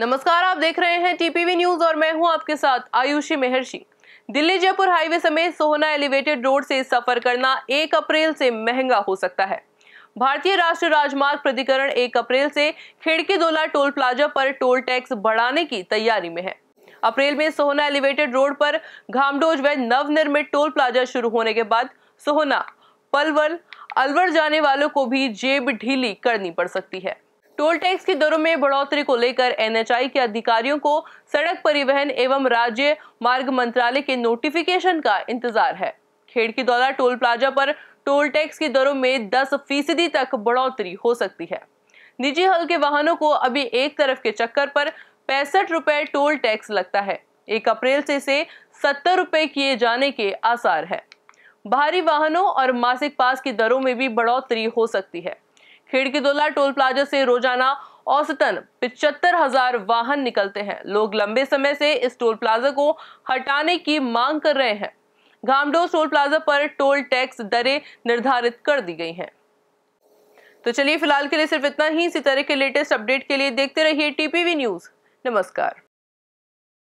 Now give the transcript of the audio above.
नमस्कार आप देख रहे हैं टीपीवी न्यूज और मैं हूं आपके साथ आयुषी महर्षि दिल्ली जयपुर हाईवे समेत सोहना एलिवेटेड रोड से सफर करना एक अप्रैल से महंगा हो सकता है भारतीय राष्ट्रीय राजमार्ग प्राधिकरण एक अप्रैल से खिड़की दोला टोल प्लाजा पर टोल टैक्स बढ़ाने की तैयारी में है अप्रैल में सोहना एलिवेटेड रोड पर घामडोज व नवनिर्मित टोल प्लाजा शुरू होने के बाद सोहना पलवल अलवर जाने वालों को भी जेब ढीली करनी पड़ सकती है टोल टैक्स की दरों में बढ़ोतरी को लेकर एनएचआई के अधिकारियों को सड़क परिवहन एवं राज्य मार्ग मंत्रालय के नोटिफिकेशन का इंतजार है खेड़की द्वारा टोल प्लाजा पर टोल टैक्स की दरों में 10 फीसदी तक बढ़ोतरी हो सकती है निजी हल्के वाहनों को अभी एक तरफ के चक्कर पर पैंसठ रुपए टोल टैक्स लगता है एक अप्रैल से इसे सत्तर रुपए किए जाने के आसार है भारी वाहनों और मासिक पास की दरों में भी बढ़ोतरी हो सकती है खिड़कीदुल्ला टोल प्लाजा से रोजाना औसतन पिचहत्तर हजार वाहन निकलते हैं लोग लंबे समय से इस टोल प्लाजा को हटाने की मांग कर रहे हैं घामडोस टोल प्लाजा पर टोल टैक्स दरें निर्धारित कर दी गई हैं तो चलिए फिलहाल के लिए सिर्फ इतना ही इसी तरह के लेटेस्ट अपडेट के लिए देखते रहिए टीपीवी न्यूज नमस्कार